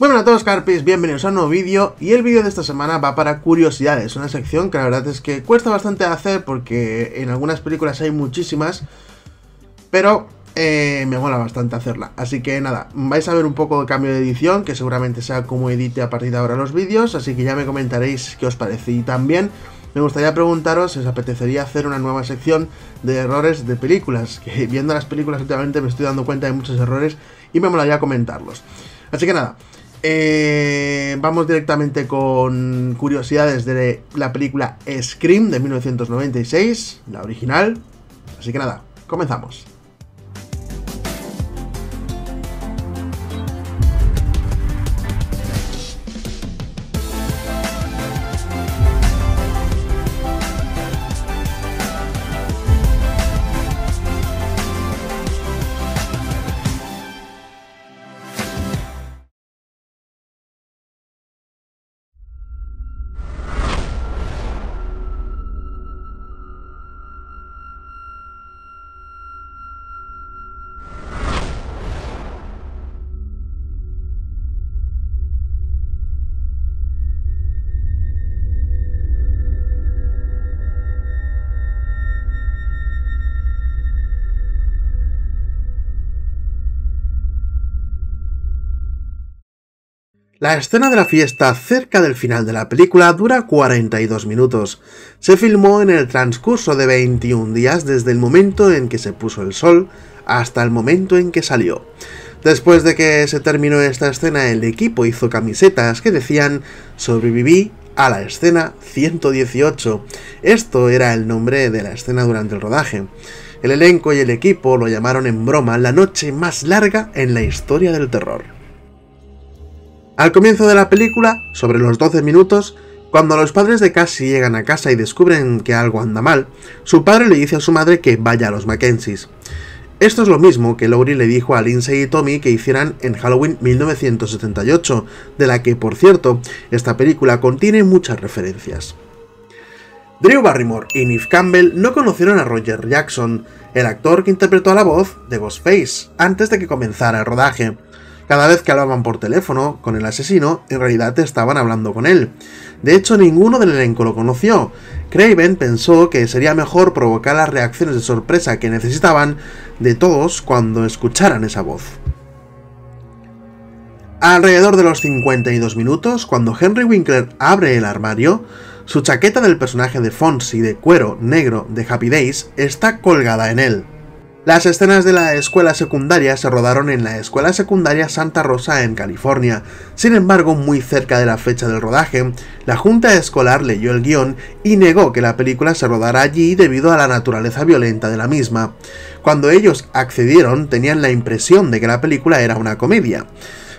Bueno a todos carpis, bienvenidos a un nuevo vídeo y el vídeo de esta semana va para curiosidades, una sección que la verdad es que cuesta bastante hacer porque en algunas películas hay muchísimas, pero eh, me mola bastante hacerla, así que nada, vais a ver un poco de cambio de edición que seguramente sea como edite a partir de ahora los vídeos, así que ya me comentaréis qué os parece y también me gustaría preguntaros si os apetecería hacer una nueva sección de errores de películas, que viendo las películas últimamente me estoy dando cuenta de muchos errores y me molaría comentarlos. Así que nada, eh, vamos directamente con curiosidades de la película Scream de 1996, la original. Así que nada, comenzamos. La escena de la fiesta cerca del final de la película dura 42 minutos. Se filmó en el transcurso de 21 días desde el momento en que se puso el sol hasta el momento en que salió. Después de que se terminó esta escena, el equipo hizo camisetas que decían sobreviví a la escena 118. Esto era el nombre de la escena durante el rodaje. El elenco y el equipo lo llamaron en broma la noche más larga en la historia del terror. Al comienzo de la película, sobre los 12 minutos, cuando los padres de Cassie llegan a casa y descubren que algo anda mal, su padre le dice a su madre que vaya a los Mackenzies. Esto es lo mismo que Laurie le dijo a Lindsay y Tommy que hicieran en Halloween 1978, de la que, por cierto, esta película contiene muchas referencias. Drew Barrymore y Neve Campbell no conocieron a Roger Jackson, el actor que interpretó a la voz de Ghostface, antes de que comenzara el rodaje. Cada vez que hablaban por teléfono con el asesino, en realidad estaban hablando con él. De hecho, ninguno del elenco lo conoció. Craven pensó que sería mejor provocar las reacciones de sorpresa que necesitaban de todos cuando escucharan esa voz. Alrededor de los 52 minutos, cuando Henry Winkler abre el armario, su chaqueta del personaje de Fonzie de cuero negro de Happy Days está colgada en él. Las escenas de la escuela secundaria se rodaron en la escuela secundaria Santa Rosa en California. Sin embargo, muy cerca de la fecha del rodaje, la junta escolar leyó el guión y negó que la película se rodara allí debido a la naturaleza violenta de la misma. Cuando ellos accedieron, tenían la impresión de que la película era una comedia.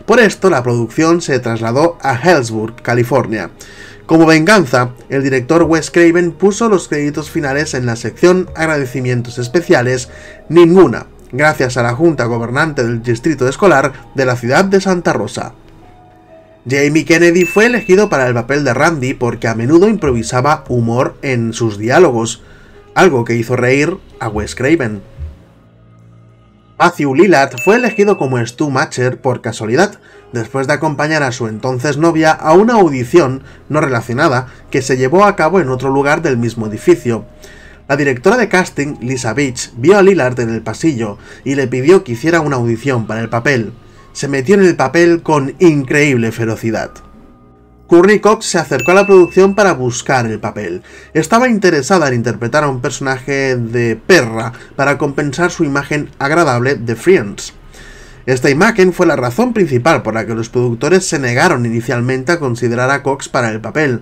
Por esto, la producción se trasladó a Hellsburg, California. Como venganza, el director Wes Craven puso los créditos finales en la sección Agradecimientos Especiales Ninguna, gracias a la Junta Gobernante del Distrito Escolar de la ciudad de Santa Rosa. Jamie Kennedy fue elegido para el papel de Randy porque a menudo improvisaba humor en sus diálogos, algo que hizo reír a Wes Craven. Matthew Lillard fue elegido como Stu Matcher por casualidad, después de acompañar a su entonces novia a una audición no relacionada que se llevó a cabo en otro lugar del mismo edificio. La directora de casting, Lisa Beach, vio a Lillard en el pasillo y le pidió que hiciera una audición para el papel. Se metió en el papel con increíble ferocidad. Curry Cox se acercó a la producción para buscar el papel. Estaba interesada en interpretar a un personaje de perra para compensar su imagen agradable de Friends. Esta imagen fue la razón principal por la que los productores se negaron inicialmente a considerar a Cox para el papel.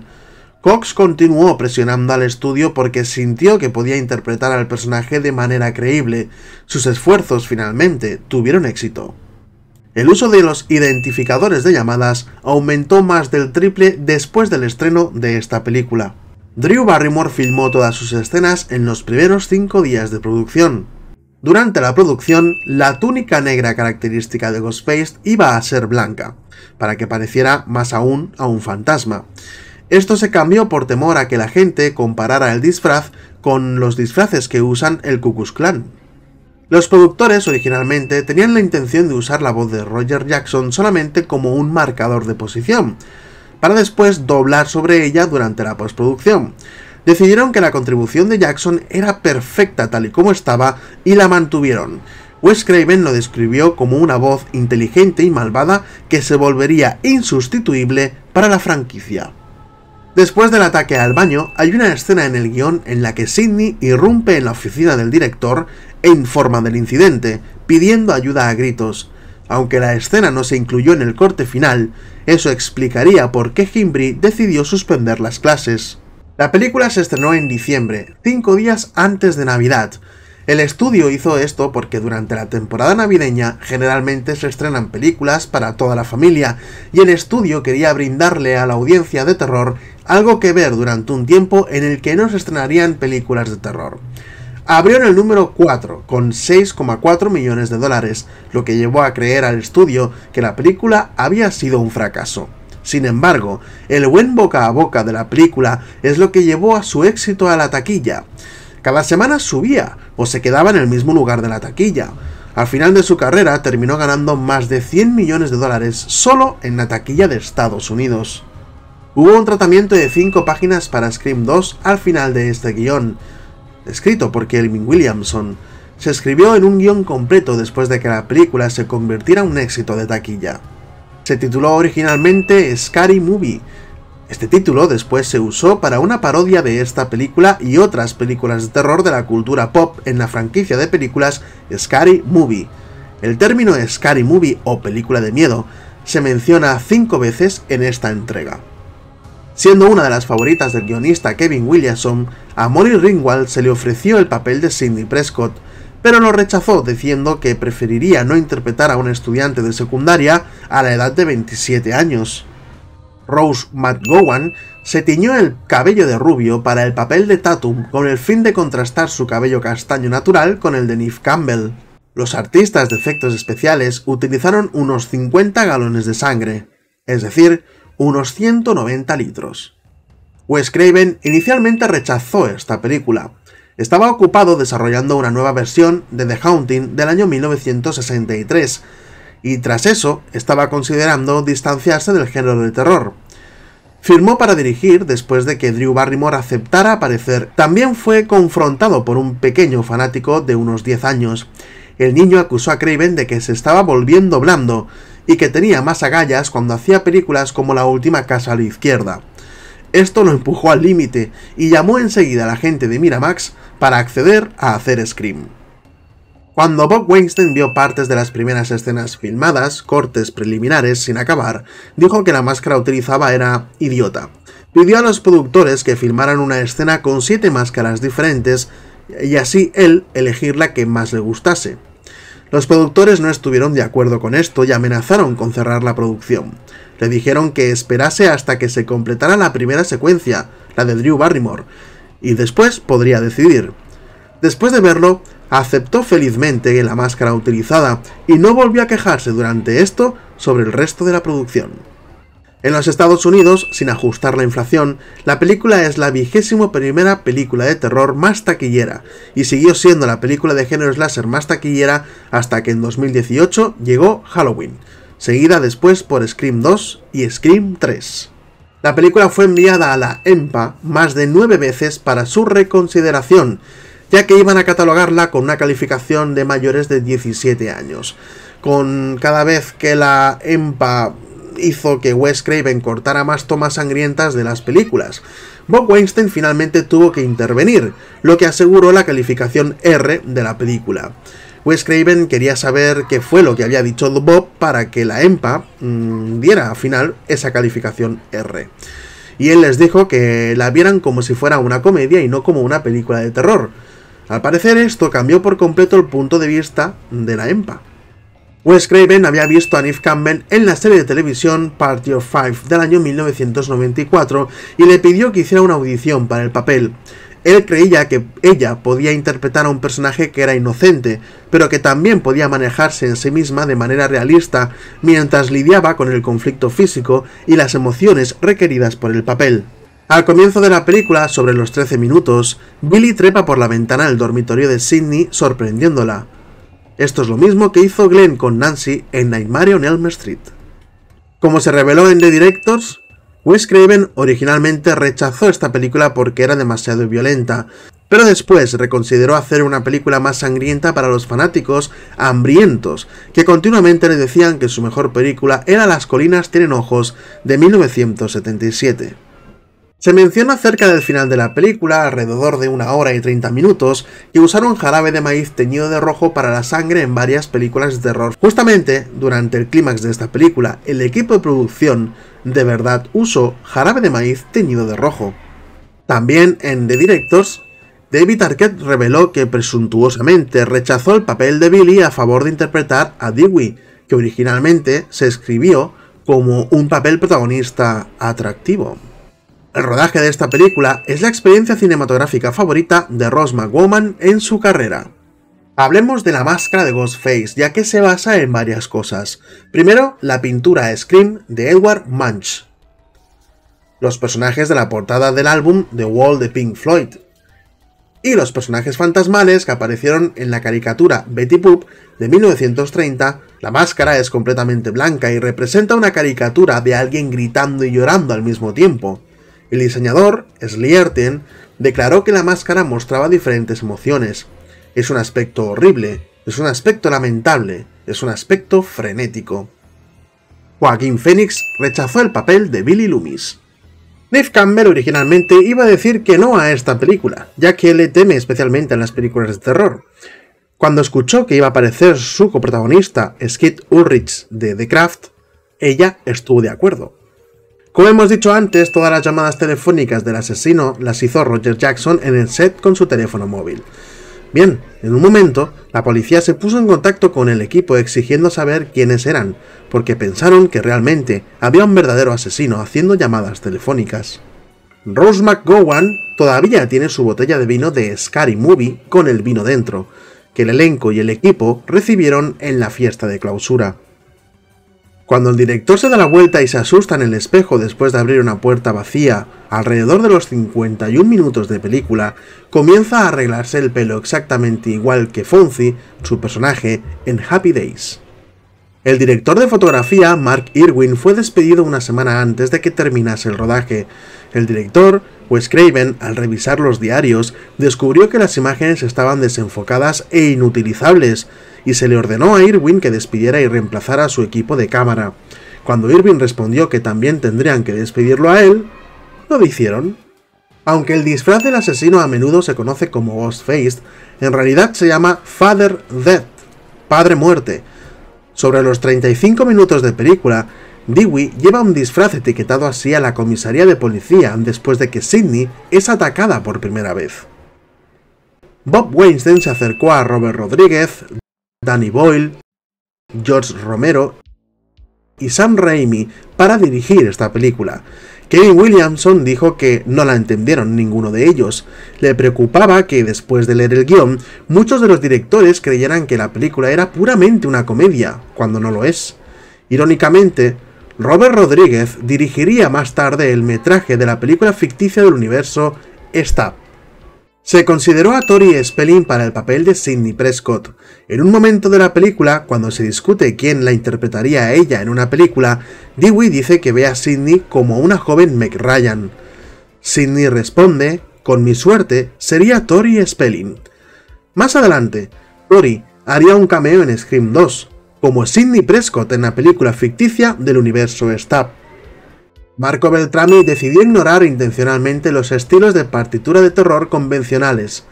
Cox continuó presionando al estudio porque sintió que podía interpretar al personaje de manera creíble. Sus esfuerzos finalmente tuvieron éxito. El uso de los identificadores de llamadas aumentó más del triple después del estreno de esta película. Drew Barrymore filmó todas sus escenas en los primeros cinco días de producción. Durante la producción, la túnica negra característica de Ghostface iba a ser blanca, para que pareciera más aún a un fantasma. Esto se cambió por temor a que la gente comparara el disfraz con los disfraces que usan el Ku Clan. Los productores originalmente tenían la intención de usar la voz de Roger Jackson solamente como un marcador de posición, para después doblar sobre ella durante la postproducción. Decidieron que la contribución de Jackson era perfecta tal y como estaba y la mantuvieron. Wes Craven lo describió como una voz inteligente y malvada que se volvería insustituible para la franquicia. Después del ataque al baño, hay una escena en el guión en la que Sidney irrumpe en la oficina del director e informa del incidente, pidiendo ayuda a gritos. Aunque la escena no se incluyó en el corte final, eso explicaría por qué Himbry decidió suspender las clases. La película se estrenó en diciembre, cinco días antes de Navidad. El estudio hizo esto porque durante la temporada navideña generalmente se estrenan películas para toda la familia, y el estudio quería brindarle a la audiencia de terror algo que ver durante un tiempo en el que no se estrenarían películas de terror. Abrió en el número 4, con 6,4 millones de dólares, lo que llevó a creer al estudio que la película había sido un fracaso. Sin embargo, el buen boca a boca de la película es lo que llevó a su éxito a la taquilla. Cada semana subía o se quedaba en el mismo lugar de la taquilla. Al final de su carrera terminó ganando más de 100 millones de dólares solo en la taquilla de Estados Unidos. Hubo un tratamiento de 5 páginas para Scream 2 al final de este guión, escrito por Kelvin Williamson. Se escribió en un guión completo después de que la película se convirtiera en un éxito de taquilla. Se tituló originalmente Scary Movie. Este título después se usó para una parodia de esta película y otras películas de terror de la cultura pop en la franquicia de películas Scary Movie. El término Scary Movie o película de miedo se menciona cinco veces en esta entrega. Siendo una de las favoritas del guionista Kevin Williamson, a Mori Ringwald se le ofreció el papel de Sidney Prescott, pero lo rechazó diciendo que preferiría no interpretar a un estudiante de secundaria a la edad de 27 años. Rose McGowan se tiñó el cabello de rubio para el papel de Tatum con el fin de contrastar su cabello castaño natural con el de Neve Campbell. Los artistas de efectos especiales utilizaron unos 50 galones de sangre, es decir, unos 190 litros. Wes Craven inicialmente rechazó esta película. Estaba ocupado desarrollando una nueva versión de The Haunting del año 1963, y tras eso estaba considerando distanciarse del género de terror. Firmó para dirigir después de que Drew Barrymore aceptara aparecer. También fue confrontado por un pequeño fanático de unos 10 años, el niño acusó a Craven de que se estaba volviendo blando y que tenía más agallas cuando hacía películas como La última casa a la izquierda. Esto lo empujó al límite y llamó enseguida a la gente de Miramax para acceder a hacer Scream. Cuando Bob Weinstein vio partes de las primeras escenas filmadas, cortes preliminares sin acabar, dijo que la máscara utilizaba era idiota. Pidió a los productores que filmaran una escena con siete máscaras diferentes y así él elegir la que más le gustase. Los productores no estuvieron de acuerdo con esto y amenazaron con cerrar la producción. Le dijeron que esperase hasta que se completara la primera secuencia, la de Drew Barrymore, y después podría decidir. Después de verlo, aceptó felizmente la máscara utilizada y no volvió a quejarse durante esto sobre el resto de la producción. En los Estados Unidos, sin ajustar la inflación, la película es la vigésimo primera película de terror más taquillera y siguió siendo la película de género slasher más taquillera hasta que en 2018 llegó Halloween, seguida después por Scream 2 y Scream 3. La película fue enviada a la EMPA más de nueve veces para su reconsideración, ya que iban a catalogarla con una calificación de mayores de 17 años. Con cada vez que la EMPA hizo que Wes Craven cortara más tomas sangrientas de las películas. Bob Weinstein finalmente tuvo que intervenir, lo que aseguró la calificación R de la película. Wes Craven quería saber qué fue lo que había dicho Bob para que la EMPA mm, diera al final esa calificación R. Y él les dijo que la vieran como si fuera una comedia y no como una película de terror. Al parecer esto cambió por completo el punto de vista de la EMPA. Wes Craven había visto a Neve Campbell en la serie de televisión Party of Five del año 1994 y le pidió que hiciera una audición para el papel. Él creía que ella podía interpretar a un personaje que era inocente, pero que también podía manejarse en sí misma de manera realista mientras lidiaba con el conflicto físico y las emociones requeridas por el papel. Al comienzo de la película, sobre los 13 minutos, Billy trepa por la ventana del dormitorio de Sidney sorprendiéndola. Esto es lo mismo que hizo Glenn con Nancy en Nightmare on Elm Street. Como se reveló en The Directors, Wes Craven originalmente rechazó esta película porque era demasiado violenta, pero después reconsideró hacer una película más sangrienta para los fanáticos hambrientos, que continuamente le decían que su mejor película era Las colinas tienen ojos de 1977. Se menciona cerca del final de la película, alrededor de una hora y 30 minutos, que usaron jarabe de maíz teñido de rojo para la sangre en varias películas de terror. Justamente, durante el clímax de esta película, el equipo de producción de verdad usó jarabe de maíz teñido de rojo. También en The Directors, David Arquette reveló que presuntuosamente rechazó el papel de Billy a favor de interpretar a Dewey, que originalmente se escribió como un papel protagonista atractivo. El rodaje de esta película es la experiencia cinematográfica favorita de Ross McGowan en su carrera. Hablemos de la máscara de Ghostface, ya que se basa en varias cosas. Primero, la pintura Scream de Edward Munch. Los personajes de la portada del álbum The Wall de Pink Floyd. Y los personajes fantasmales que aparecieron en la caricatura Betty Boop de 1930. La máscara es completamente blanca y representa una caricatura de alguien gritando y llorando al mismo tiempo. El diseñador, Slierten, declaró que la máscara mostraba diferentes emociones. Es un aspecto horrible, es un aspecto lamentable, es un aspecto frenético. Joaquín Phoenix rechazó el papel de Billy Loomis. Neve Campbell originalmente iba a decir que no a esta película, ya que le teme especialmente a las películas de terror. Cuando escuchó que iba a aparecer su coprotagonista, Skid Ulrich de The Craft, ella estuvo de acuerdo. Como hemos dicho antes, todas las llamadas telefónicas del asesino las hizo Roger Jackson en el set con su teléfono móvil. Bien, en un momento, la policía se puso en contacto con el equipo exigiendo saber quiénes eran, porque pensaron que realmente había un verdadero asesino haciendo llamadas telefónicas. Rose McGowan todavía tiene su botella de vino de Scary Movie con el vino dentro, que el elenco y el equipo recibieron en la fiesta de clausura. Cuando el director se da la vuelta y se asusta en el espejo después de abrir una puerta vacía, alrededor de los 51 minutos de película, comienza a arreglarse el pelo exactamente igual que Fonzie, su personaje, en Happy Days. El director de fotografía, Mark Irwin, fue despedido una semana antes de que terminase el rodaje. El director, Wes Craven, al revisar los diarios, descubrió que las imágenes estaban desenfocadas e inutilizables, y se le ordenó a Irwin que despidiera y reemplazara a su equipo de cámara. Cuando Irwin respondió que también tendrían que despedirlo a él, lo hicieron. Aunque el disfraz del asesino a menudo se conoce como Ghostface, en realidad se llama Father Death, Padre Muerte. Sobre los 35 minutos de película, Dewey lleva un disfraz etiquetado así a la comisaría de policía después de que Sidney es atacada por primera vez. Bob Weinstein se acercó a Robert Rodríguez, Danny Boyle, George Romero y Sam Raimi para dirigir esta película. Kevin Williamson dijo que no la entendieron ninguno de ellos. Le preocupaba que después de leer el guión, muchos de los directores creyeran que la película era puramente una comedia, cuando no lo es. Irónicamente, Robert Rodríguez dirigiría más tarde el metraje de la película ficticia del universo Stab, se consideró a Tori Spelling para el papel de Sidney Prescott. En un momento de la película, cuando se discute quién la interpretaría a ella en una película, Dewey dice que ve a Sidney como una joven McRyan. Ryan. Sidney responde, con mi suerte, sería Tori Spelling. Más adelante, Tori haría un cameo en Scream 2, como Sidney Prescott en la película ficticia del universo Stab. Marco Beltrami decidió ignorar intencionalmente los estilos de partitura de terror convencionales.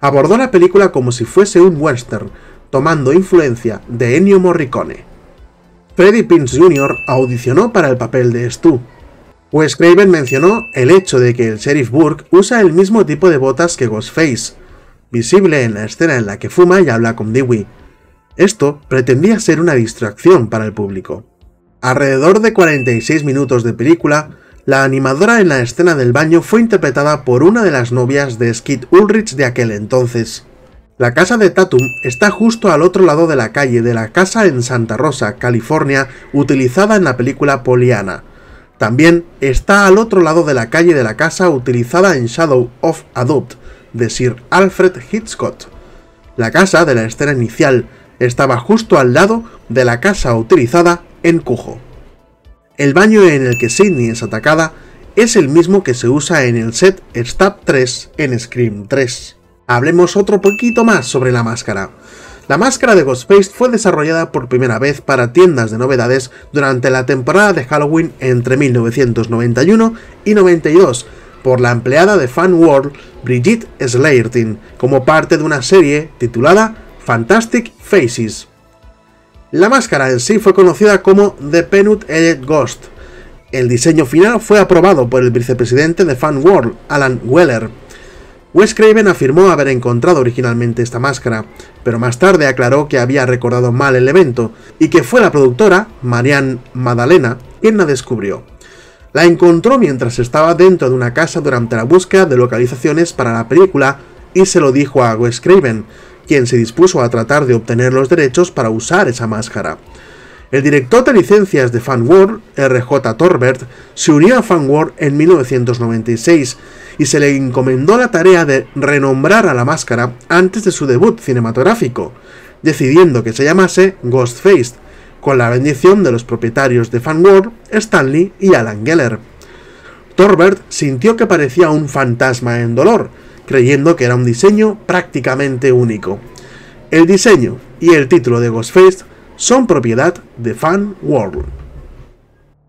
Abordó la película como si fuese un western, tomando influencia de Ennio Morricone. Freddie Pins Jr. audicionó para el papel de Stu. Wes Craven mencionó el hecho de que el sheriff Burke usa el mismo tipo de botas que Ghostface, visible en la escena en la que fuma y habla con Dewey. Esto pretendía ser una distracción para el público. Alrededor de 46 minutos de película, la animadora en la escena del baño fue interpretada por una de las novias de Skid Ulrich de aquel entonces. La casa de Tatum está justo al otro lado de la calle de la casa en Santa Rosa, California, utilizada en la película Poliana. También está al otro lado de la calle de la casa utilizada en Shadow of Adult, de Sir Alfred Hitchcock. La casa de la escena inicial estaba justo al lado de la casa utilizada en El baño en el que Sidney es atacada es el mismo que se usa en el set Stab 3 en Scream 3. Hablemos otro poquito más sobre la máscara. La máscara de Ghostface fue desarrollada por primera vez para tiendas de novedades durante la temporada de Halloween entre 1991 y 92 por la empleada de Fan World Brigitte Slayerton, como parte de una serie titulada Fantastic Faces. La máscara en sí fue conocida como The Penut Edit Ghost. El diseño final fue aprobado por el vicepresidente de Fan World, Alan Weller. Wes Craven afirmó haber encontrado originalmente esta máscara, pero más tarde aclaró que había recordado mal el evento y que fue la productora, Marianne Madalena, quien la descubrió. La encontró mientras estaba dentro de una casa durante la búsqueda de localizaciones para la película y se lo dijo a Wes Craven, quien se dispuso a tratar de obtener los derechos para usar esa máscara. El director de licencias de Fanworld, R.J. Torbert, se unió a Fanworld en 1996 y se le encomendó la tarea de renombrar a la máscara antes de su debut cinematográfico, decidiendo que se llamase Ghostface, con la bendición de los propietarios de Fanworld, Stanley y Alan Geller. Torbert sintió que parecía un fantasma en dolor, creyendo que era un diseño prácticamente único. El diseño y el título de Ghostface son propiedad de Fan World.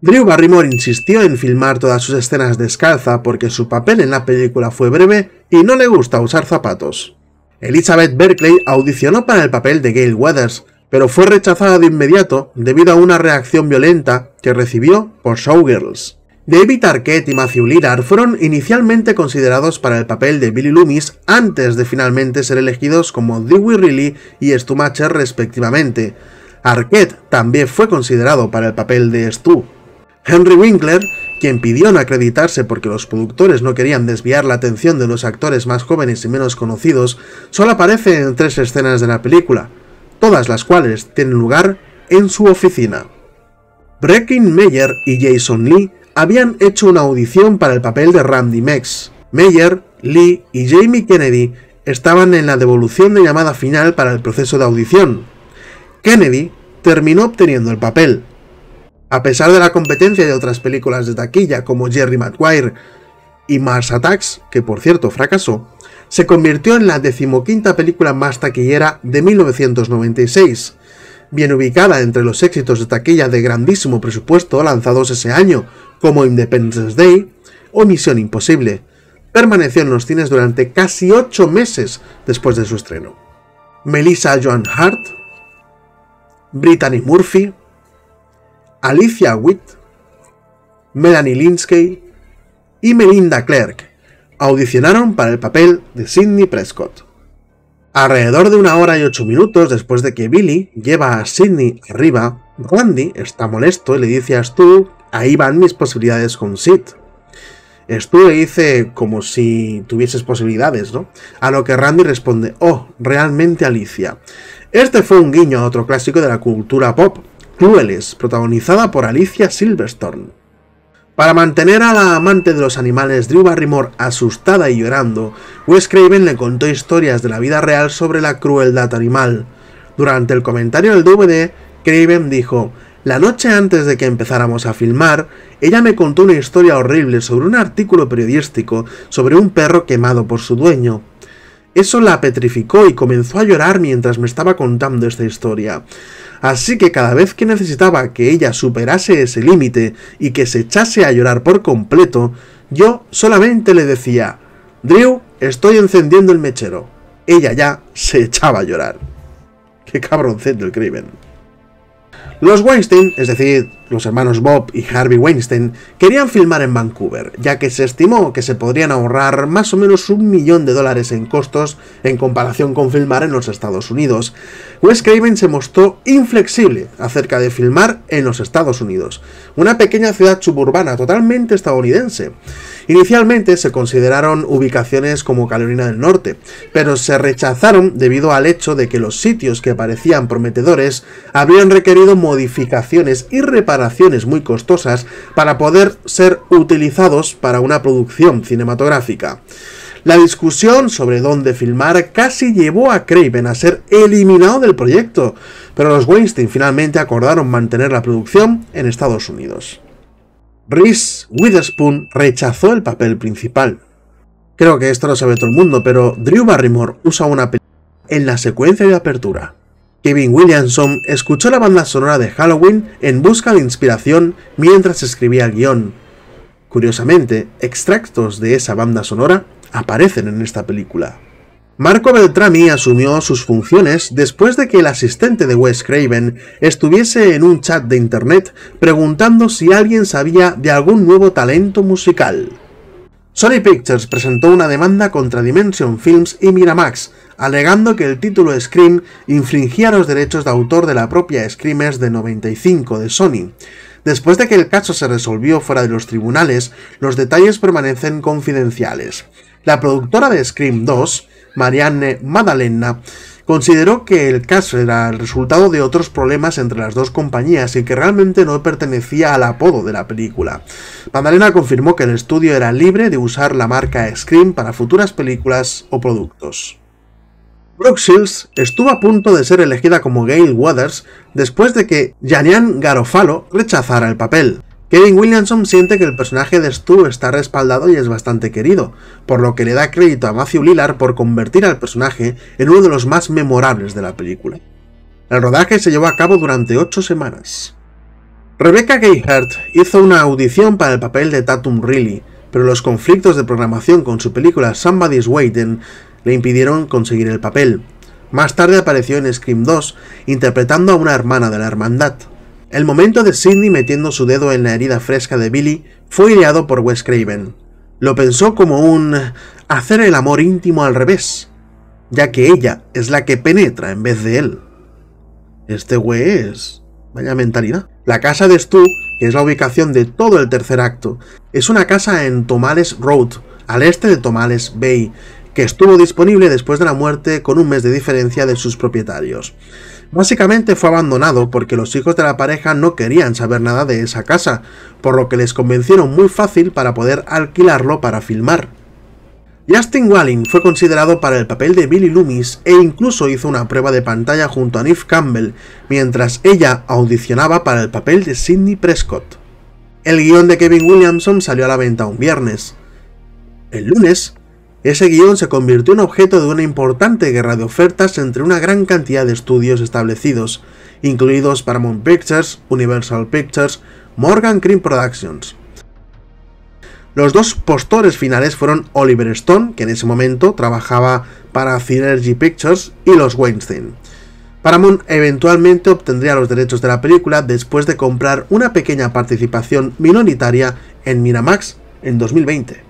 Drew Barrymore insistió en filmar todas sus escenas descalza porque su papel en la película fue breve y no le gusta usar zapatos. Elizabeth Berkeley audicionó para el papel de Gail Weathers, pero fue rechazada de inmediato debido a una reacción violenta que recibió por Showgirls. David Arquette y Matthew Lillard fueron inicialmente considerados para el papel de Billy Loomis antes de finalmente ser elegidos como Dewey Riley y Stu Macher respectivamente. Arquette también fue considerado para el papel de Stu. Henry Winkler, quien pidió no acreditarse porque los productores no querían desviar la atención de los actores más jóvenes y menos conocidos, solo aparece en tres escenas de la película, todas las cuales tienen lugar en su oficina. Breaking Meyer y Jason Lee habían hecho una audición para el papel de Randy Mex. Meyer, Lee y Jamie Kennedy estaban en la devolución de llamada final para el proceso de audición. Kennedy terminó obteniendo el papel. A pesar de la competencia de otras películas de taquilla como Jerry Maguire y Mars Attacks, que por cierto fracasó, se convirtió en la decimoquinta película más taquillera de 1996 bien ubicada entre los éxitos de taquilla de grandísimo presupuesto lanzados ese año, como Independence Day o Misión Imposible. Permaneció en los cines durante casi ocho meses después de su estreno. Melissa Joan Hart, Brittany Murphy, Alicia Witt, Melanie Linsky y Melinda Clark audicionaron para el papel de Sidney Prescott. Alrededor de una hora y ocho minutos después de que Billy lleva a Sidney arriba, Randy está molesto y le dice a Stu, ahí van mis posibilidades con Sid. Stu le dice como si tuvieses posibilidades, ¿no? A lo que Randy responde, oh, realmente Alicia. Este fue un guiño a otro clásico de la cultura pop, Crueles, protagonizada por Alicia Silverstone. Para mantener a la amante de los animales Drew Barrymore asustada y llorando, Wes Craven le contó historias de la vida real sobre la crueldad animal. Durante el comentario del DVD, Craven dijo, la noche antes de que empezáramos a filmar, ella me contó una historia horrible sobre un artículo periodístico sobre un perro quemado por su dueño. Eso la petrificó y comenzó a llorar mientras me estaba contando esta historia. Así que cada vez que necesitaba que ella superase ese límite y que se echase a llorar por completo, yo solamente le decía, Drew, estoy encendiendo el mechero. Ella ya se echaba a llorar. Qué cabroncete el crimen. Los Weinstein, es decir, los hermanos Bob y Harvey Weinstein querían filmar en Vancouver, ya que se estimó que se podrían ahorrar más o menos un millón de dólares en costos en comparación con filmar en los Estados Unidos. Wes Craven se mostró inflexible acerca de filmar en los Estados Unidos, una pequeña ciudad suburbana totalmente estadounidense. Inicialmente se consideraron ubicaciones como Carolina del Norte, pero se rechazaron debido al hecho de que los sitios que parecían prometedores habían requerido modificaciones y reparaciones acciones muy costosas para poder ser utilizados para una producción cinematográfica. La discusión sobre dónde filmar casi llevó a Craven a ser eliminado del proyecto, pero los Weinstein finalmente acordaron mantener la producción en Estados Unidos. Reese Witherspoon rechazó el papel principal. Creo que esto lo sabe todo el mundo, pero Drew Barrymore usa una película en la secuencia de apertura. Kevin Williamson escuchó la banda sonora de Halloween en busca de inspiración mientras escribía el guión. Curiosamente, extractos de esa banda sonora aparecen en esta película. Marco Beltrami asumió sus funciones después de que el asistente de Wes Craven estuviese en un chat de internet preguntando si alguien sabía de algún nuevo talento musical. Sony Pictures presentó una demanda contra Dimension Films y Miramax, alegando que el título Scream infringía los derechos de autor de la propia Screamers de 95 de Sony. Después de que el caso se resolvió fuera de los tribunales, los detalles permanecen confidenciales. La productora de Scream 2, Marianne Madalena, Consideró que el caso era el resultado de otros problemas entre las dos compañías y que realmente no pertenecía al apodo de la película. Mandalena confirmó que el estudio era libre de usar la marca Scream para futuras películas o productos. Brooke estuvo a punto de ser elegida como Gail Waters después de que Janian Garofalo rechazara el papel. Kevin Williamson siente que el personaje de Stu está respaldado y es bastante querido, por lo que le da crédito a Matthew Lillard por convertir al personaje en uno de los más memorables de la película. El rodaje se llevó a cabo durante 8 semanas. Rebecca Gayheart hizo una audición para el papel de Tatum Riley, pero los conflictos de programación con su película Somebody's Waiting le impidieron conseguir el papel. Más tarde apareció en Scream 2, interpretando a una hermana de la hermandad. El momento de Sidney metiendo su dedo en la herida fresca de Billy fue ideado por Wes Craven. Lo pensó como un hacer el amor íntimo al revés, ya que ella es la que penetra en vez de él. Este güey es... Vaya mentalidad. La casa de Stu, que es la ubicación de todo el tercer acto, es una casa en Tomales Road, al este de Tomales Bay, que estuvo disponible después de la muerte con un mes de diferencia de sus propietarios. Básicamente fue abandonado porque los hijos de la pareja no querían saber nada de esa casa, por lo que les convencieron muy fácil para poder alquilarlo para filmar. Justin Walling fue considerado para el papel de Billy Loomis e incluso hizo una prueba de pantalla junto a Neve Campbell, mientras ella audicionaba para el papel de Sidney Prescott. El guión de Kevin Williamson salió a la venta un viernes. El lunes, ese guión se convirtió en objeto de una importante guerra de ofertas entre una gran cantidad de estudios establecidos, incluidos Paramount Pictures, Universal Pictures, Morgan Cream Productions. Los dos postores finales fueron Oliver Stone, que en ese momento trabajaba para Synergy Pictures, y los Weinstein. Paramount eventualmente obtendría los derechos de la película después de comprar una pequeña participación minoritaria en Miramax en 2020.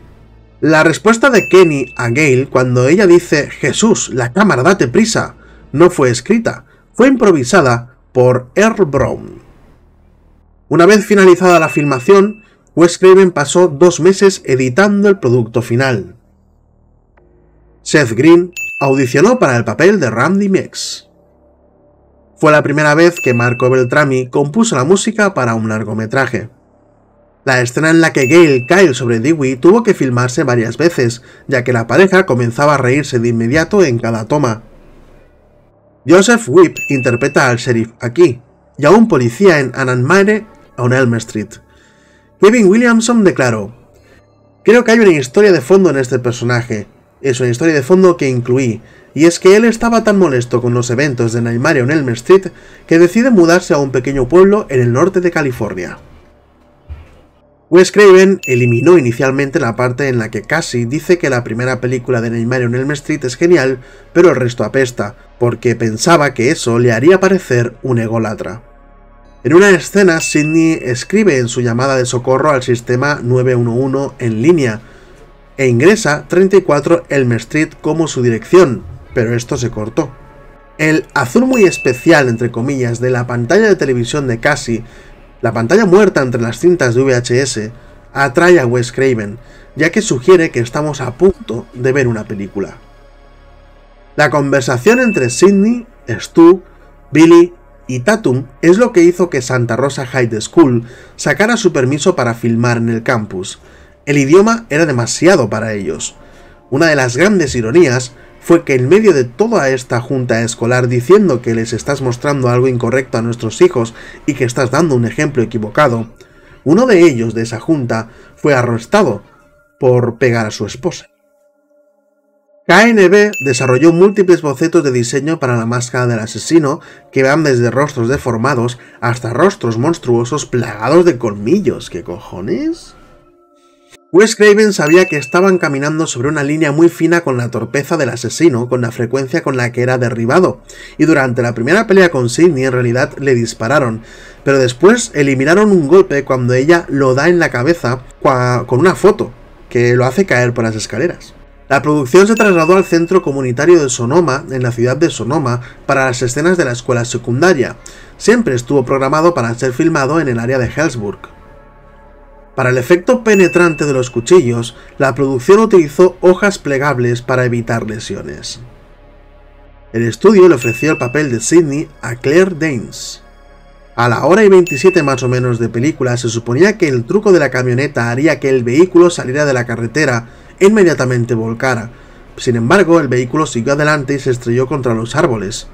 La respuesta de Kenny a Gail cuando ella dice Jesús, la cámara, date prisa, no fue escrita, fue improvisada por Earl Brown. Una vez finalizada la filmación, Wes Craven pasó dos meses editando el producto final. Seth Green audicionó para el papel de Randy Meeks. Fue la primera vez que Marco Beltrami compuso la música para un largometraje. La escena en la que Gail cae sobre Dewey tuvo que filmarse varias veces, ya que la pareja comenzaba a reírse de inmediato en cada toma. Joseph Whip interpreta al sheriff aquí, y a un policía en Ananmare, on Elm Street. Kevin Williamson declaró, Creo que hay una historia de fondo en este personaje. Es una historia de fondo que incluí, y es que él estaba tan molesto con los eventos de Nightmare on Elm Street que decide mudarse a un pequeño pueblo en el norte de California. Wes Craven eliminó inicialmente la parte en la que Cassie dice que la primera película de Neymar en Elm Street es genial, pero el resto apesta, porque pensaba que eso le haría parecer un ególatra. En una escena, Sidney escribe en su llamada de socorro al sistema 911 en línea e ingresa 34 Elm Street como su dirección, pero esto se cortó. El azul muy especial, entre comillas, de la pantalla de televisión de Cassie la pantalla muerta entre las cintas de VHS atrae a Wes Craven, ya que sugiere que estamos a punto de ver una película. La conversación entre Sidney, Stu, Billy y Tatum es lo que hizo que Santa Rosa High School sacara su permiso para filmar en el campus. El idioma era demasiado para ellos. Una de las grandes ironías fue que en medio de toda esta junta escolar diciendo que les estás mostrando algo incorrecto a nuestros hijos y que estás dando un ejemplo equivocado, uno de ellos de esa junta fue arrestado por pegar a su esposa. KNB desarrolló múltiples bocetos de diseño para la máscara del asesino que van desde rostros deformados hasta rostros monstruosos plagados de colmillos. ¿Qué cojones? Wes Craven sabía que estaban caminando sobre una línea muy fina con la torpeza del asesino, con la frecuencia con la que era derribado, y durante la primera pelea con Sidney en realidad le dispararon, pero después eliminaron un golpe cuando ella lo da en la cabeza con una foto, que lo hace caer por las escaleras. La producción se trasladó al Centro Comunitario de Sonoma, en la ciudad de Sonoma, para las escenas de la escuela secundaria. Siempre estuvo programado para ser filmado en el área de Hellsburg. Para el efecto penetrante de los cuchillos, la producción utilizó hojas plegables para evitar lesiones. El estudio le ofreció el papel de Sidney a Claire Danes. A la hora y 27 más o menos de película, se suponía que el truco de la camioneta haría que el vehículo saliera de la carretera e inmediatamente volcara. Sin embargo, el vehículo siguió adelante y se estrelló contra los árboles.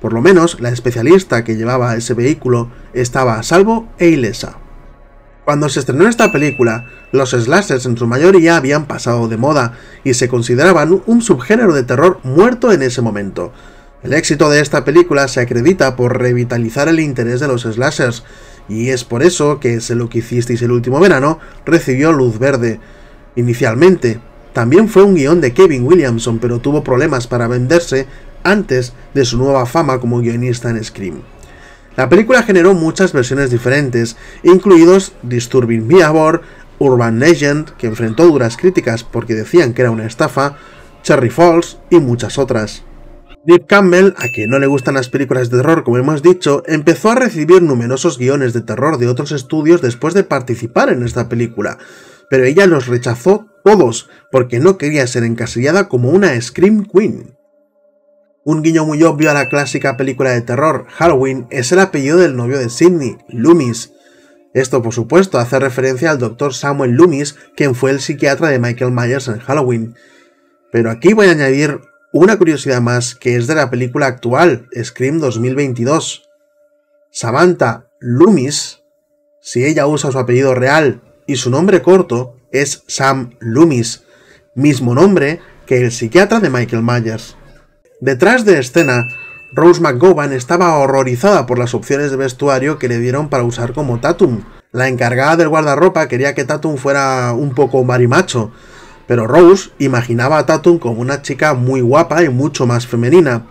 Por lo menos, la especialista que llevaba ese vehículo estaba a salvo e ilesa. Cuando se estrenó esta película, los slashers en su mayoría habían pasado de moda y se consideraban un subgénero de terror muerto en ese momento. El éxito de esta película se acredita por revitalizar el interés de los slashers, y es por eso que Se lo que hicisteis el último verano recibió luz verde. Inicialmente, también fue un guión de Kevin Williamson, pero tuvo problemas para venderse antes de su nueva fama como guionista en Scream. La película generó muchas versiones diferentes, incluidos Disturbing Behavior, Urban Legend, que enfrentó duras críticas porque decían que era una estafa, Cherry Falls y muchas otras. Deep Campbell, a quien no le gustan las películas de terror como hemos dicho, empezó a recibir numerosos guiones de terror de otros estudios después de participar en esta película, pero ella los rechazó todos porque no quería ser encasillada como una Scream Queen. Un guiño muy obvio a la clásica película de terror Halloween es el apellido del novio de Sidney, Loomis. Esto, por supuesto, hace referencia al doctor Samuel Loomis, quien fue el psiquiatra de Michael Myers en Halloween. Pero aquí voy a añadir una curiosidad más que es de la película actual, Scream 2022. Samantha Loomis, si ella usa su apellido real y su nombre corto, es Sam Loomis, mismo nombre que el psiquiatra de Michael Myers. Detrás de escena, Rose McGowan estaba horrorizada por las opciones de vestuario que le dieron para usar como Tatum. La encargada del guardarropa quería que Tatum fuera un poco marimacho, pero Rose imaginaba a Tatum como una chica muy guapa y mucho más femenina.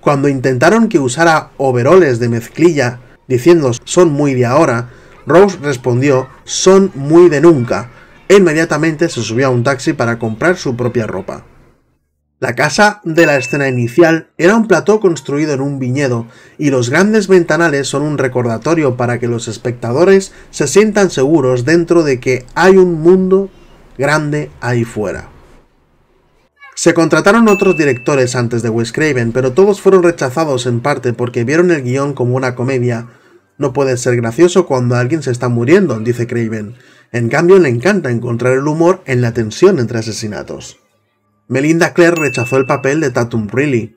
Cuando intentaron que usara overoles de mezclilla, diciendo son muy de ahora, Rose respondió son muy de nunca. E inmediatamente se subió a un taxi para comprar su propia ropa. La casa de la escena inicial era un plató construido en un viñedo, y los grandes ventanales son un recordatorio para que los espectadores se sientan seguros dentro de que hay un mundo grande ahí fuera. Se contrataron otros directores antes de Wes Craven, pero todos fueron rechazados en parte porque vieron el guión como una comedia. No puede ser gracioso cuando alguien se está muriendo, dice Craven. En cambio, le encanta encontrar el humor en la tensión entre asesinatos. Melinda Clare rechazó el papel de Tatum Reilly.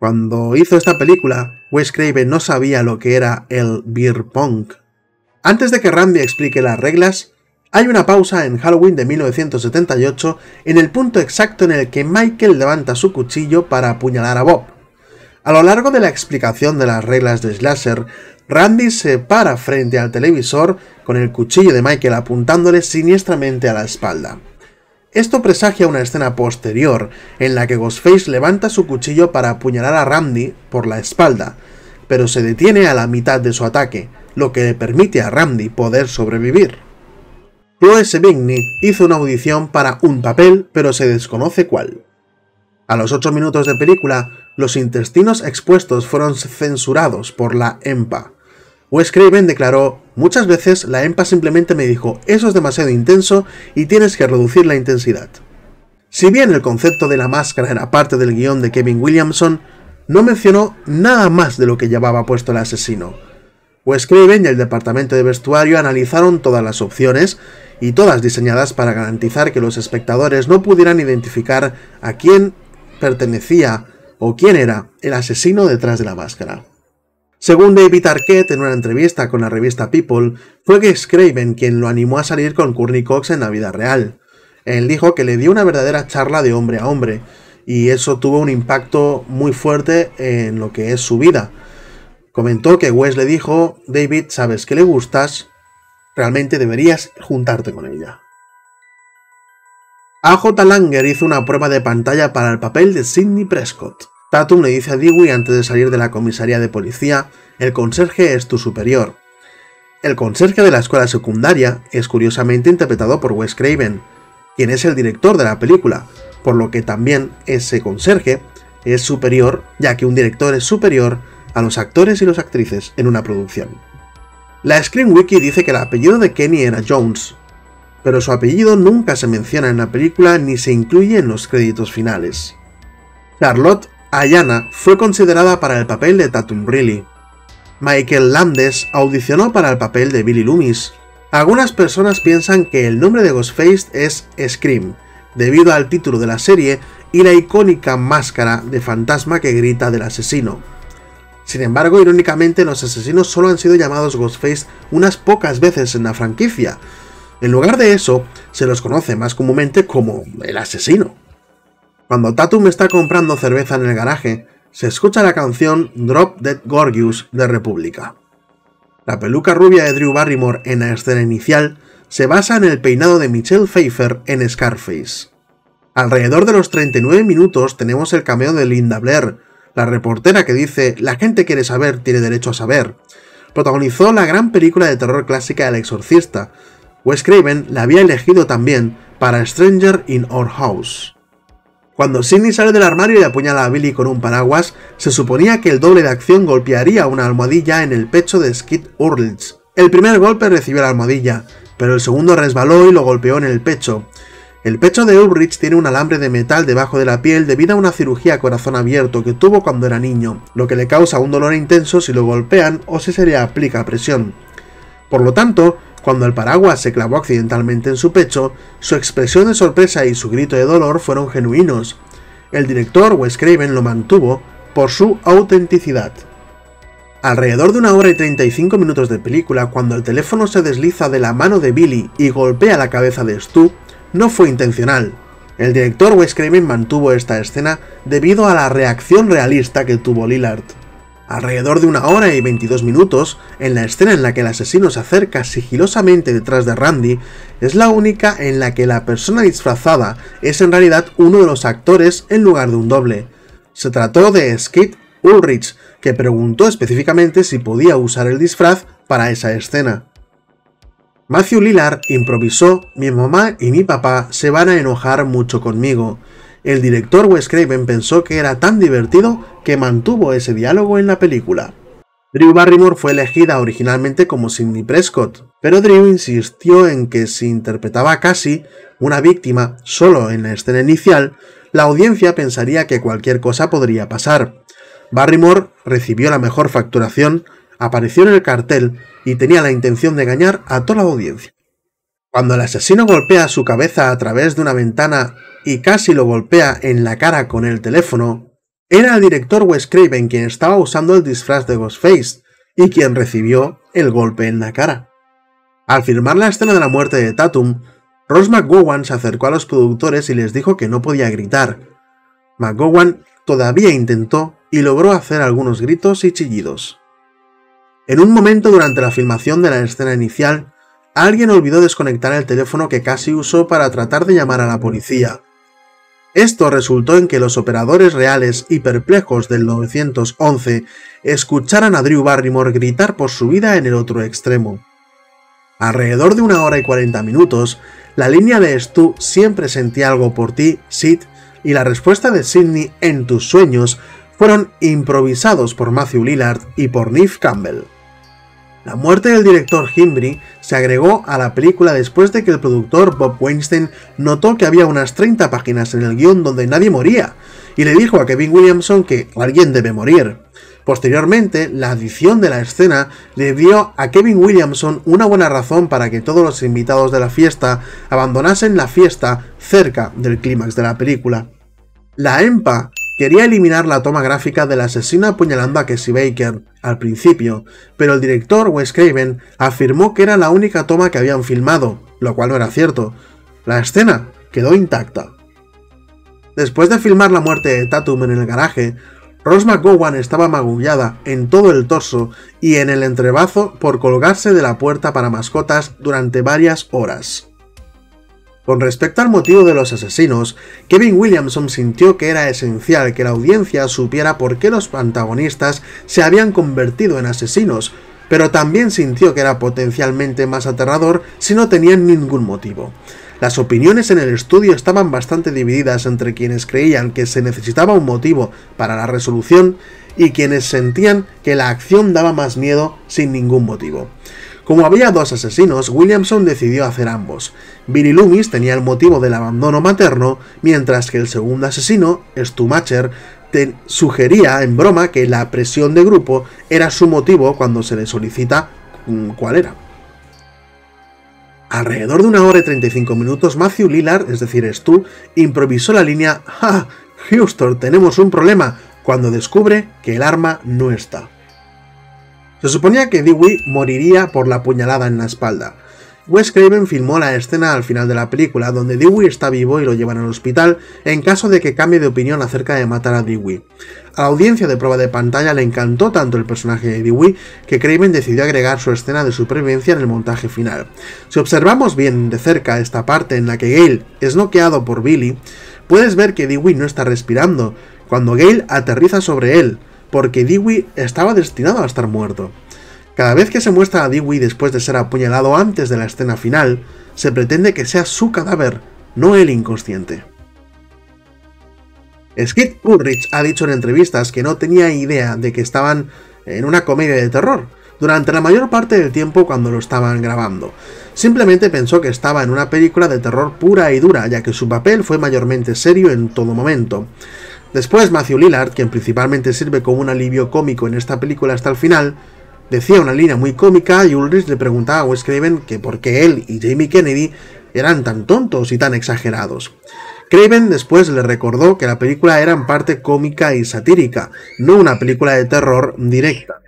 Cuando hizo esta película, Wes Craven no sabía lo que era el beer punk. Antes de que Randy explique las reglas, hay una pausa en Halloween de 1978 en el punto exacto en el que Michael levanta su cuchillo para apuñalar a Bob. A lo largo de la explicación de las reglas de Slasher, Randy se para frente al televisor con el cuchillo de Michael apuntándole siniestramente a la espalda. Esto presagia una escena posterior, en la que Ghostface levanta su cuchillo para apuñalar a Randy por la espalda, pero se detiene a la mitad de su ataque, lo que le permite a Randy poder sobrevivir. Chloe Sevigny hizo una audición para un papel, pero se desconoce cuál. A los 8 minutos de película, los intestinos expuestos fueron censurados por la EMPA, Wes Craven declaró, muchas veces la EMPA simplemente me dijo, eso es demasiado intenso y tienes que reducir la intensidad. Si bien el concepto de la máscara era parte del guión de Kevin Williamson, no mencionó nada más de lo que llevaba puesto el asesino. Wes Craven y el departamento de vestuario analizaron todas las opciones y todas diseñadas para garantizar que los espectadores no pudieran identificar a quién pertenecía o quién era el asesino detrás de la máscara. Según David Arquette, en una entrevista con la revista People, fue que Craven quien lo animó a salir con Courtney Cox en la vida real. Él dijo que le dio una verdadera charla de hombre a hombre, y eso tuvo un impacto muy fuerte en lo que es su vida. Comentó que Wes le dijo, David, sabes que le gustas, realmente deberías juntarte con ella. AJ Langer hizo una prueba de pantalla para el papel de Sidney Prescott. Tatum le dice a Dewey antes de salir de la comisaría de policía, el conserje es tu superior. El conserje de la escuela secundaria es curiosamente interpretado por Wes Craven, quien es el director de la película, por lo que también ese conserje es superior, ya que un director es superior a los actores y las actrices en una producción. La Screen Wiki dice que el apellido de Kenny era Jones, pero su apellido nunca se menciona en la película ni se incluye en los créditos finales. Charlotte Ayana fue considerada para el papel de Tatum Riley. Michael Landes audicionó para el papel de Billy Loomis. Algunas personas piensan que el nombre de Ghostface es Scream, debido al título de la serie y la icónica máscara de fantasma que grita del asesino. Sin embargo, irónicamente, los asesinos solo han sido llamados Ghostface unas pocas veces en la franquicia. En lugar de eso, se los conoce más comúnmente como el asesino. Cuando Tatum está comprando cerveza en el garaje, se escucha la canción Drop Dead Gorgeous de República. La peluca rubia de Drew Barrymore en la escena inicial se basa en el peinado de Michelle Pfeiffer en Scarface. Alrededor de los 39 minutos tenemos el cameo de Linda Blair, la reportera que dice La gente quiere saber, tiene derecho a saber. Protagonizó la gran película de terror clásica El Exorcista. Wes Craven la había elegido también para Stranger in Our House. Cuando Sidney sale del armario y apuñala a Billy con un paraguas, se suponía que el doble de acción golpearía una almohadilla en el pecho de Skid Urlitz. El primer golpe recibió la almohadilla, pero el segundo resbaló y lo golpeó en el pecho. El pecho de Ulrich tiene un alambre de metal debajo de la piel debido a una cirugía a corazón abierto que tuvo cuando era niño, lo que le causa un dolor intenso si lo golpean o si se le aplica presión. Por lo tanto, cuando el paraguas se clavó accidentalmente en su pecho, su expresión de sorpresa y su grito de dolor fueron genuinos. El director Wes Craven lo mantuvo por su autenticidad. Alrededor de una hora y 35 minutos de película, cuando el teléfono se desliza de la mano de Billy y golpea la cabeza de Stu, no fue intencional. El director Wes Craven mantuvo esta escena debido a la reacción realista que tuvo Lillard alrededor de una hora y 22 minutos, en la escena en la que el asesino se acerca sigilosamente detrás de Randy, es la única en la que la persona disfrazada es en realidad uno de los actores en lugar de un doble. Se trató de Skid Ulrich, que preguntó específicamente si podía usar el disfraz para esa escena. Matthew Lillard improvisó, mi mamá y mi papá se van a enojar mucho conmigo. El director Wes Craven pensó que era tan divertido que mantuvo ese diálogo en la película. Drew Barrymore fue elegida originalmente como Sidney Prescott, pero Drew insistió en que si interpretaba a Cassie, una víctima, solo en la escena inicial, la audiencia pensaría que cualquier cosa podría pasar. Barrymore recibió la mejor facturación, apareció en el cartel y tenía la intención de engañar a toda la audiencia. Cuando el asesino golpea su cabeza a través de una ventana y casi lo golpea en la cara con el teléfono, era el director Wes Craven quien estaba usando el disfraz de Ghostface y quien recibió el golpe en la cara. Al firmar la escena de la muerte de Tatum, Ross McGowan se acercó a los productores y les dijo que no podía gritar. McGowan todavía intentó y logró hacer algunos gritos y chillidos. En un momento durante la filmación de la escena inicial, alguien olvidó desconectar el teléfono que casi usó para tratar de llamar a la policía, esto resultó en que los operadores reales y perplejos del 911 escucharan a Drew Barrymore gritar por su vida en el otro extremo. Alrededor de una hora y 40 minutos, la línea de Stu siempre sentía algo por ti, Sid, y la respuesta de Sidney en tus sueños fueron improvisados por Matthew Lillard y por Neve Campbell. La muerte del director Himbry se agregó a la película después de que el productor Bob Weinstein notó que había unas 30 páginas en el guión donde nadie moría, y le dijo a Kevin Williamson que alguien debe morir. Posteriormente, la adición de la escena le dio a Kevin Williamson una buena razón para que todos los invitados de la fiesta abandonasen la fiesta cerca del clímax de la película. La EMPA Quería eliminar la toma gráfica de la asesina apuñalando a Casey Baker al principio, pero el director Wes Craven afirmó que era la única toma que habían filmado, lo cual no era cierto. La escena quedó intacta. Después de filmar la muerte de Tatum en el garaje, Rose McGowan estaba magullada en todo el torso y en el entrebazo por colgarse de la puerta para mascotas durante varias horas. Con respecto al motivo de los asesinos, Kevin Williamson sintió que era esencial que la audiencia supiera por qué los antagonistas se habían convertido en asesinos, pero también sintió que era potencialmente más aterrador si no tenían ningún motivo. Las opiniones en el estudio estaban bastante divididas entre quienes creían que se necesitaba un motivo para la resolución y quienes sentían que la acción daba más miedo sin ningún motivo. Como había dos asesinos, Williamson decidió hacer ambos. Billy Loomis tenía el motivo del abandono materno, mientras que el segundo asesino, Stu te sugería en broma que la presión de grupo era su motivo cuando se le solicita mm, cuál era. Alrededor de una hora y 35 minutos, Matthew Lillard, es decir, Stu, improvisó la línea ¡Ja! Houston, tenemos un problema, cuando descubre que el arma no está. Se suponía que Dewey moriría por la puñalada en la espalda, Wes Craven filmó la escena al final de la película, donde Dewey está vivo y lo llevan al hospital en caso de que cambie de opinión acerca de matar a Dewey. A la audiencia de prueba de pantalla le encantó tanto el personaje de Dewey que Craven decidió agregar su escena de supervivencia en el montaje final. Si observamos bien de cerca esta parte en la que Gale es noqueado por Billy, puedes ver que Dewey no está respirando, cuando Gale aterriza sobre él, porque Dewey estaba destinado a estar muerto. Cada vez que se muestra a Dewey después de ser apuñalado antes de la escena final, se pretende que sea su cadáver, no el inconsciente. Skid Ulrich ha dicho en entrevistas que no tenía idea de que estaban en una comedia de terror, durante la mayor parte del tiempo cuando lo estaban grabando. Simplemente pensó que estaba en una película de terror pura y dura, ya que su papel fue mayormente serio en todo momento. Después Matthew Lillard, quien principalmente sirve como un alivio cómico en esta película hasta el final, Decía una línea muy cómica y Ulrich le preguntaba a Wes Craven que por qué él y Jamie Kennedy eran tan tontos y tan exagerados. Craven después le recordó que la película era en parte cómica y satírica, no una película de terror directa.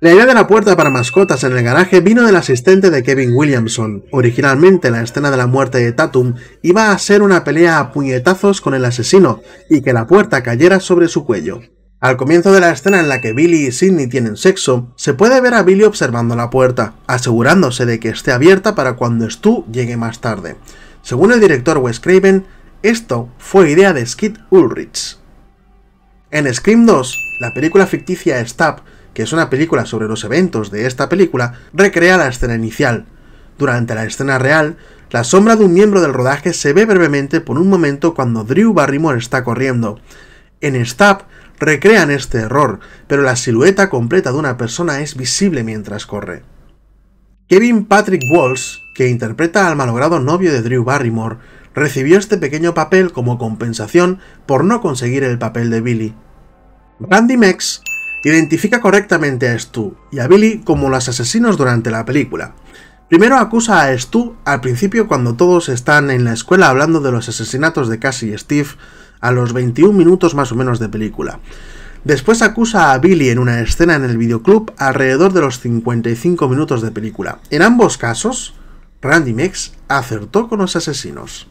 La idea de la puerta para mascotas en el garaje vino del asistente de Kevin Williamson. Originalmente la escena de la muerte de Tatum iba a ser una pelea a puñetazos con el asesino y que la puerta cayera sobre su cuello. Al comienzo de la escena en la que Billy y Sidney tienen sexo, se puede ver a Billy observando la puerta, asegurándose de que esté abierta para cuando Stu llegue más tarde. Según el director Wes Craven, esto fue idea de Skid Ulrich. En Scream 2, la película ficticia Stab, que es una película sobre los eventos de esta película, recrea la escena inicial. Durante la escena real, la sombra de un miembro del rodaje se ve brevemente por un momento cuando Drew Barrymore está corriendo. En Stab, recrean este error, pero la silueta completa de una persona es visible mientras corre. Kevin Patrick Walsh, que interpreta al malogrado novio de Drew Barrymore, recibió este pequeño papel como compensación por no conseguir el papel de Billy. Randy Mex identifica correctamente a Stu y a Billy como los asesinos durante la película. Primero acusa a Stu al principio cuando todos están en la escuela hablando de los asesinatos de Cassie y Steve, a los 21 minutos más o menos de película. Después acusa a Billy en una escena en el videoclub alrededor de los 55 minutos de película. En ambos casos, Randy Meeks acertó con los asesinos.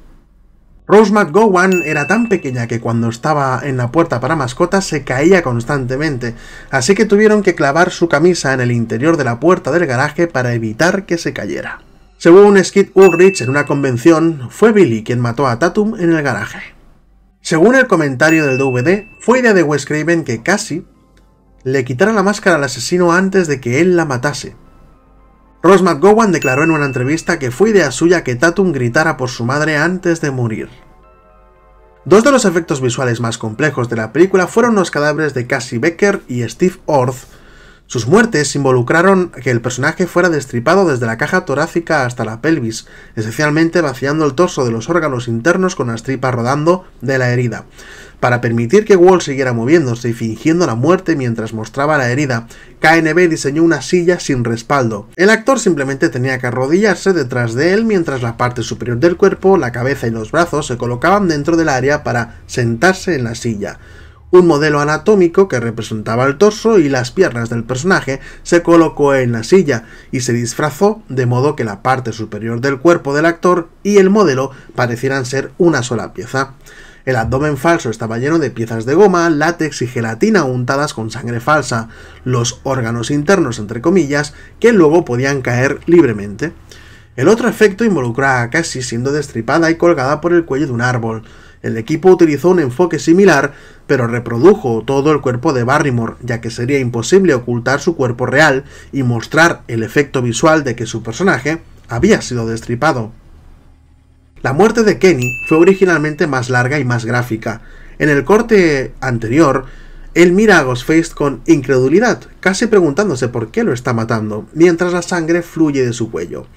Rose McGowan era tan pequeña que cuando estaba en la puerta para mascotas se caía constantemente, así que tuvieron que clavar su camisa en el interior de la puerta del garaje para evitar que se cayera. Según un Skid Ulrich en una convención, fue Billy quien mató a Tatum en el garaje. Según el comentario del DVD, fue idea de Wes Craven que Cassie le quitara la máscara al asesino antes de que él la matase. Ross McGowan declaró en una entrevista que fue idea suya que Tatum gritara por su madre antes de morir. Dos de los efectos visuales más complejos de la película fueron los cadáveres de Cassie Becker y Steve Orth, sus muertes involucraron que el personaje fuera destripado desde la caja torácica hasta la pelvis, esencialmente vaciando el torso de los órganos internos con las tripas rodando de la herida. Para permitir que Wall siguiera moviéndose y fingiendo la muerte mientras mostraba la herida, KNB diseñó una silla sin respaldo. El actor simplemente tenía que arrodillarse detrás de él mientras la parte superior del cuerpo, la cabeza y los brazos se colocaban dentro del área para sentarse en la silla. Un modelo anatómico que representaba el torso y las piernas del personaje se colocó en la silla y se disfrazó de modo que la parte superior del cuerpo del actor y el modelo parecieran ser una sola pieza. El abdomen falso estaba lleno de piezas de goma, látex y gelatina untadas con sangre falsa, los órganos internos entre comillas, que luego podían caer libremente. El otro efecto involucra a Cassie siendo destripada y colgada por el cuello de un árbol. El equipo utilizó un enfoque similar, pero reprodujo todo el cuerpo de Barrymore, ya que sería imposible ocultar su cuerpo real y mostrar el efecto visual de que su personaje había sido destripado. La muerte de Kenny fue originalmente más larga y más gráfica. En el corte anterior, él mira a Ghostface con incredulidad, casi preguntándose por qué lo está matando, mientras la sangre fluye de su cuello.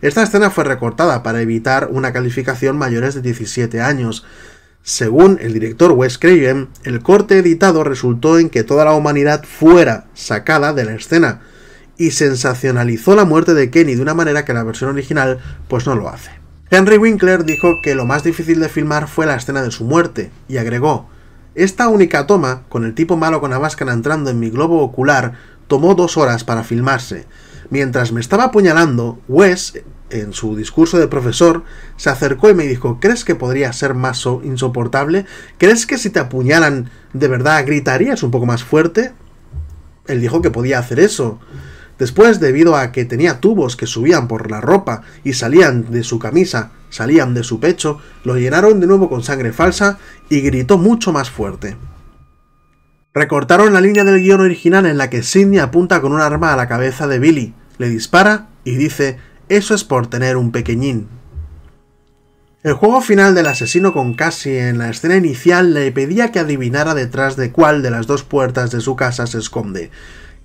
Esta escena fue recortada para evitar una calificación mayores de 17 años. Según el director Wes Craven, el corte editado resultó en que toda la humanidad fuera sacada de la escena, y sensacionalizó la muerte de Kenny de una manera que la versión original pues no lo hace. Henry Winkler dijo que lo más difícil de filmar fue la escena de su muerte, y agregó, esta única toma, con el tipo malo con la máscara entrando en mi globo ocular, tomó dos horas para filmarse. Mientras me estaba apuñalando, Wes, en su discurso de profesor, se acercó y me dijo, ¿crees que podría ser más insoportable? ¿Crees que si te apuñalan de verdad gritarías un poco más fuerte? Él dijo que podía hacer eso. Después, debido a que tenía tubos que subían por la ropa y salían de su camisa, salían de su pecho, lo llenaron de nuevo con sangre falsa y gritó mucho más fuerte. Recortaron la línea del guión original en la que Sidney apunta con un arma a la cabeza de Billy, le dispara y dice, eso es por tener un pequeñín. El juego final del asesino con Cassie en la escena inicial le pedía que adivinara detrás de cuál de las dos puertas de su casa se esconde.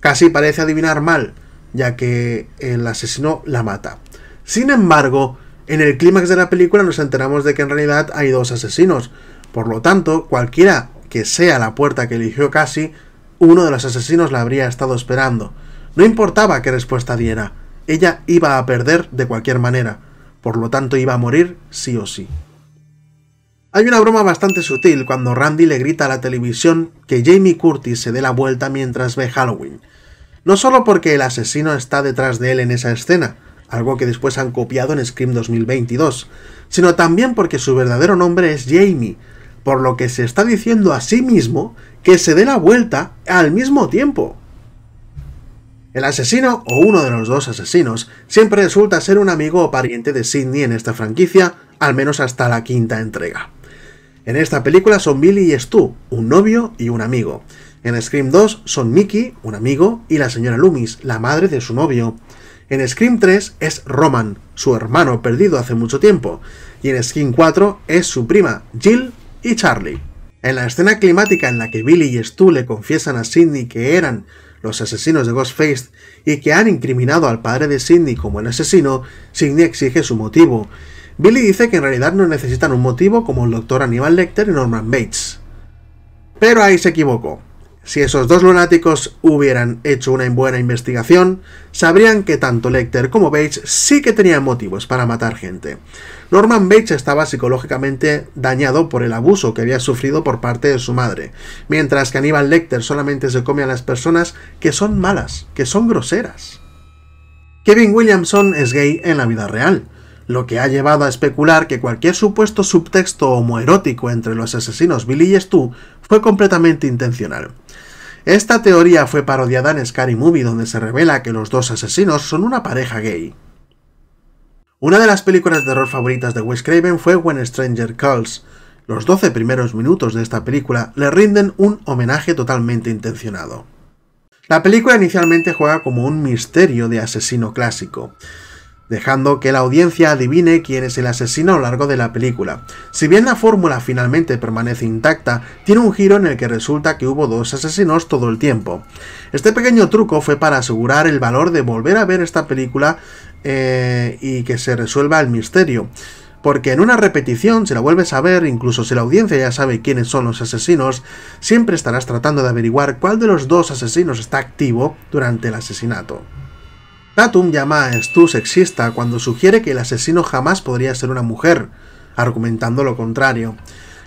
Cassie parece adivinar mal, ya que el asesino la mata. Sin embargo, en el clímax de la película nos enteramos de que en realidad hay dos asesinos, por lo tanto, cualquiera que sea la puerta que eligió Cassie, uno de los asesinos la habría estado esperando. No importaba qué respuesta diera, ella iba a perder de cualquier manera, por lo tanto iba a morir sí o sí. Hay una broma bastante sutil cuando Randy le grita a la televisión que Jamie Curtis se dé la vuelta mientras ve Halloween. No solo porque el asesino está detrás de él en esa escena, algo que después han copiado en Scream 2022, sino también porque su verdadero nombre es Jamie, por lo que se está diciendo a sí mismo que se dé la vuelta al mismo tiempo. El asesino o uno de los dos asesinos siempre resulta ser un amigo o pariente de Sidney en esta franquicia, al menos hasta la quinta entrega. En esta película son Billy y Stu, un novio y un amigo, en Scream 2 son Mickey, un amigo, y la señora Loomis, la madre de su novio. En Scream 3 es Roman, su hermano perdido hace mucho tiempo. Y en Scream 4 es su prima, Jill y Charlie. En la escena climática en la que Billy y Stu le confiesan a Sidney que eran los asesinos de Ghostface y que han incriminado al padre de Sidney como el asesino, Sidney exige su motivo. Billy dice que en realidad no necesitan un motivo como el doctor Aníbal Lecter y Norman Bates. Pero ahí se equivocó. Si esos dos lunáticos hubieran hecho una buena investigación, sabrían que tanto Lecter como Bates sí que tenían motivos para matar gente. Norman Bates estaba psicológicamente dañado por el abuso que había sufrido por parte de su madre, mientras que Aníbal Lecter solamente se come a las personas que son malas, que son groseras. Kevin Williamson es gay en la vida real, lo que ha llevado a especular que cualquier supuesto subtexto homoerótico entre los asesinos Billy y Stu fue completamente intencional. Esta teoría fue parodiada en Scary Movie, donde se revela que los dos asesinos son una pareja gay. Una de las películas de horror favoritas de Wes Craven fue When Stranger Calls. Los 12 primeros minutos de esta película le rinden un homenaje totalmente intencionado. La película inicialmente juega como un misterio de asesino clásico dejando que la audiencia adivine quién es el asesino a lo largo de la película. Si bien la fórmula finalmente permanece intacta, tiene un giro en el que resulta que hubo dos asesinos todo el tiempo. Este pequeño truco fue para asegurar el valor de volver a ver esta película eh, y que se resuelva el misterio. Porque en una repetición, si la vuelves a ver, incluso si la audiencia ya sabe quiénes son los asesinos, siempre estarás tratando de averiguar cuál de los dos asesinos está activo durante el asesinato. Tatum llama a Stu sexista cuando sugiere que el asesino jamás podría ser una mujer, argumentando lo contrario.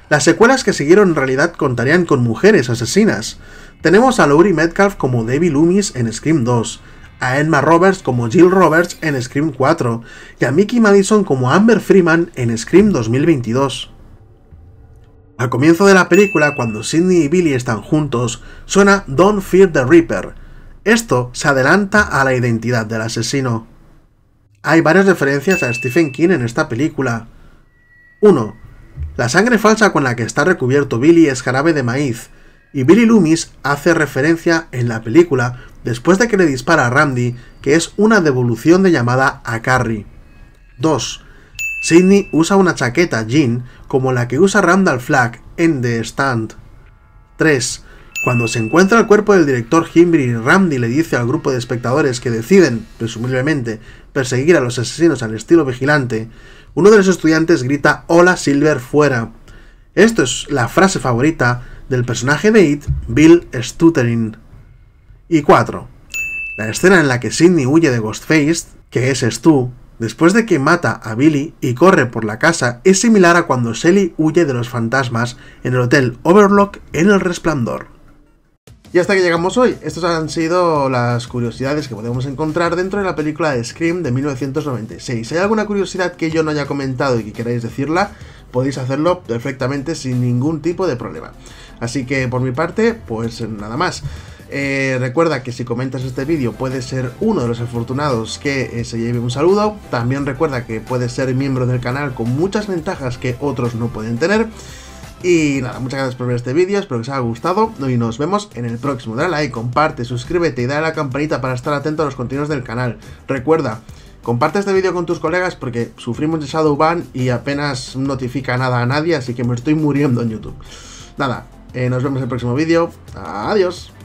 Las secuelas que siguieron en realidad contarían con mujeres asesinas. Tenemos a Laurie Metcalf como Debbie Loomis en Scream 2, a Emma Roberts como Jill Roberts en Scream 4 y a Mickey Madison como Amber Freeman en Scream 2022. Al comienzo de la película, cuando Sidney y Billy están juntos, suena Don't Fear the Reaper, esto se adelanta a la identidad del asesino. Hay varias referencias a Stephen King en esta película. 1. La sangre falsa con la que está recubierto Billy es jarabe de maíz, y Billy Loomis hace referencia en la película después de que le dispara a Randy, que es una devolución de llamada a Carrie. 2. Sidney usa una chaqueta jean como la que usa Randall Flagg en The Stand. 3. Cuando se encuentra el cuerpo del director Himbri, Ramdi le dice al grupo de espectadores que deciden, presumiblemente, perseguir a los asesinos al estilo vigilante, uno de los estudiantes grita Hola Silver fuera. Esto es la frase favorita del personaje de It, Bill Stuttering. Y 4. La escena en la que Sidney huye de Ghostface, que es Stu, después de que mata a Billy y corre por la casa, es similar a cuando Sally huye de los fantasmas en el hotel Overlock en El Resplandor. Y hasta que llegamos hoy, estas han sido las curiosidades que podemos encontrar dentro de la película de Scream de 1996. Si hay alguna curiosidad que yo no haya comentado y que queráis decirla, podéis hacerlo perfectamente sin ningún tipo de problema. Así que por mi parte, pues nada más. Eh, recuerda que si comentas este vídeo puedes ser uno de los afortunados que eh, se lleve un saludo. También recuerda que puedes ser miembro del canal con muchas ventajas que otros no pueden tener. Y nada, muchas gracias por ver este vídeo, espero que os haya gustado y nos vemos en el próximo. Dale like, comparte, suscríbete y dale a la campanita para estar atento a los contenidos del canal. Recuerda, comparte este vídeo con tus colegas porque sufrimos de Shadowban y apenas notifica nada a nadie, así que me estoy muriendo en YouTube. Nada, eh, nos vemos en el próximo vídeo. Adiós.